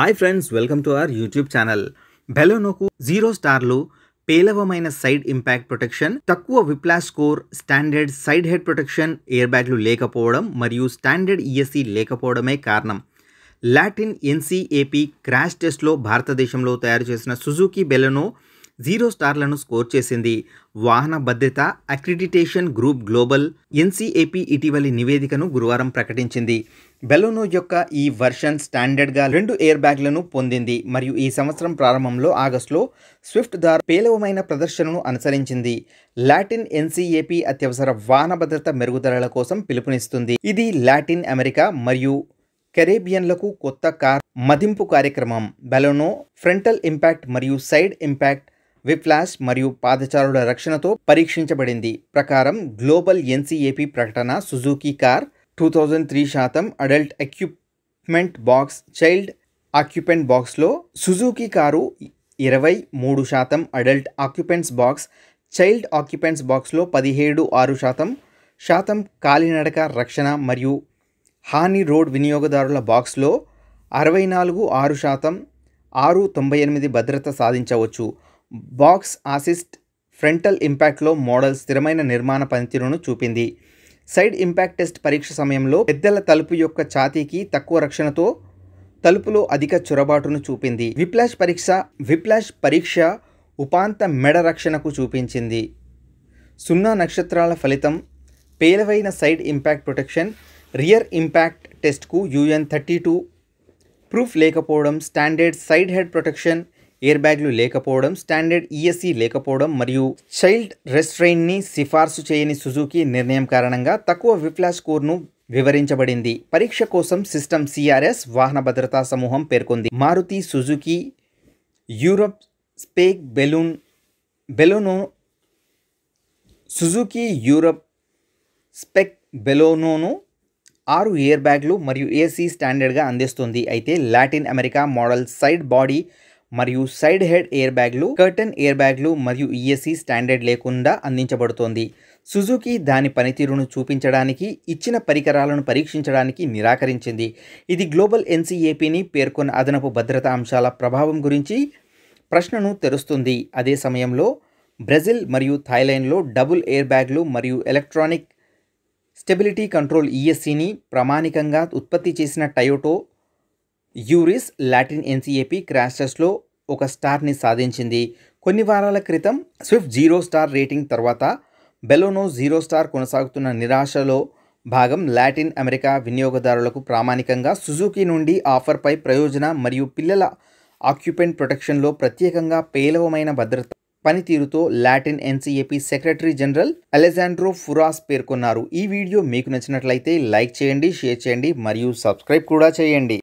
hi friends welcome to our YouTube channel బెలోనోకు zero స్టార్లు పేలవమైన సైడ్ ఇంపాక్ట్ ప్రొటెక్షన్ తక్కువ whiplash score standard side head protection air బ్యాగ్లు లేకపోవడం మరియు స్టాండర్డ్ ఈఎస్సీ e లేకపోవడమే కారణం లాటిన్ ఎన్సీఏపీ క్రాష్ టెస్ట్లో భారతదేశంలో తయారు చేసిన సుజుకి బెలెనో జీరో స్టార్లను స్కోర్ చేసింది వాహన భద్రత అక్రిడిటేషన్ గ్రూప్ గ్లోబల్ ఎన్సీఏపీ ఇటీవలి నివేదికను గురువారం ప్రకటించింది బెలోనో యొక్క ఈ వర్షన్ స్టాండర్డ్గా రెండు ఎయిర్ బ్యాగ్లను పొందింది మరియు ఈ సంవత్సరం ప్రారంభంలో ఆగస్టులో స్విఫ్ట్ దార్ పేలవమైన ప్రదర్శనను అనుసరించింది లాటిన్ ఎన్సీఏపీ అత్యవసర వాహన భద్రత మెరుగుదలల కోసం పిలుపునిస్తుంది ఇది లాటిన్ అమెరికా మరియు కెరేబియన్లకు కొత్త కార్ మదింపు కార్యక్రమం బెలోనో ఫ్రంటల్ ఇంపాక్ట్ మరియు సైడ్ ఇంపాక్ట్ విప్లాష్ మరియు పాదచారుల రక్షణతో పరీక్షించబడింది ప్రకారం గ్లోబల్ ఎన్సీఏపీ ప్రకటన Suzuki car two thousand three శాతం adult equipment box child occupant బాక్స్లో సుజుకి కారు ఇరవై మూడు శాతం adult occupants box child occupants బాక్స్లో పదిహేడు ఆరు శాతం శాతం కాలినడక రక్షణ మరియు హాని రోడ్ వినియోగదారుల బాక్స్లో అరవై నాలుగు ఆరు శాతం ఆరు తొంభై ఎనిమిది భద్రత సాధించవచ్చు బాక్స్ ఆసిస్ట్ ఫ్రంటల్ ఇంపాక్ట్లో మోడల్ స్థిరమైన నిర్మాణ పనితీరును చూపింది సైడ్ ఇంపాక్ట్ టెస్ట్ పరీక్ష సమయంలో పెద్దల తలుపు యొక్క ఛాతీకి తక్కువ రక్షణతో తలుపులో అధిక చొరబాటును చూపింది విప్లాష్ పరీక్ష విప్లాష్ పరీక్ష ఉపాంత మెడ రక్షణకు చూపించింది సున్నా నక్షత్రాల ఫలితం పేలవైన side impact protection rear impact టెస్ట్కు యూఎన్ థర్టీ టూ ప్రూఫ్ లేకపోవడం standard side head protection air బ్యాగ్లు లేకపోవడం స్టాండర్డ్ ఈఎస్సీ e లేకపోవడం మరియు చైల్డ్ రెస్ట్రెయిన్ని సిఫార్సు చేయని సుజుకి నిర్ణయం కారణంగా తక్కువ విప్లా స్కోర్ను వివరించబడింది పరీక్ష కోసం సిస్టమ్ సిఆర్ఎస్ వాహన భద్రతా సమూహం పేర్కొంది Maruti Suzuki Europe spec Baleno Baleno Suzuki Europe spec బెలోనోను ఆరు ఎయిర్ బ్యాగ్లు మరియు ఏసీ స్టాండర్డ్గా అందిస్తుంది అయితే Latin America model side body మరియు సైడ్ హెడ్ ఎయిర్ బ్యాగ్లు కర్టన్ ఎయిర్ బ్యాగ్లు మరియు ఈఎస్సీ e స్టాండర్డ్ లేకుండా అందించబడుతోంది సుజుకి దాని పనితీరును చూపించడానికి ఇచ్చిన పరికరాలను పరీక్షించడానికి నిరాకరించింది ఇది గ్లోబల్ ఎన్సీఏపీని పేర్కొన్న అదనపు భద్రతా అంశాల ప్రభావం గురించి ప్రశ్నను తెరుస్తుంది అదే సమయంలో బ్రెజిల్ మరియు థాయిలాండ్లో డబుల్ ఎయిర్ బ్యాగ్లు మరియు ఎలక్ట్రానిక్ స్టెబిలిటీ కంట్రోల్ ఈఎస్సీని e ప్రామాణికంగా ఉత్పత్తి చేసిన Toyota Yaris Latin NCAP crash టెస్ట్లో ఒక స్టార్ని సాధించింది కొన్ని వారాల క్రితం స్విఫ్ట్ జీరో స్టార్ రేటింగ్ తర్వాత బెలోనో జీరో స్టార్ కొనసాగుతున్న నిరాశలో భాగం లాటిన్ అమెరికా వినియోగదారులకు ప్రామాణికంగా సుజుకి నుండి ఆఫర్పై ప్రయోజన మరియు పిల్లల ఆక్యుపెంట్ ప్రొటెక్షన్లో ప్రత్యేకంగా పేలవమైన భద్రత పనితీరుతో Latin NCAP secretary general Alejandro Furas పేర్కొన్నారు ఈ వీడియో మీకు నచ్చినట్లయితే లైక్ చేయండి షేర్ చేయండి మరియు సబ్స్క్రైబ్ కూడా చేయండి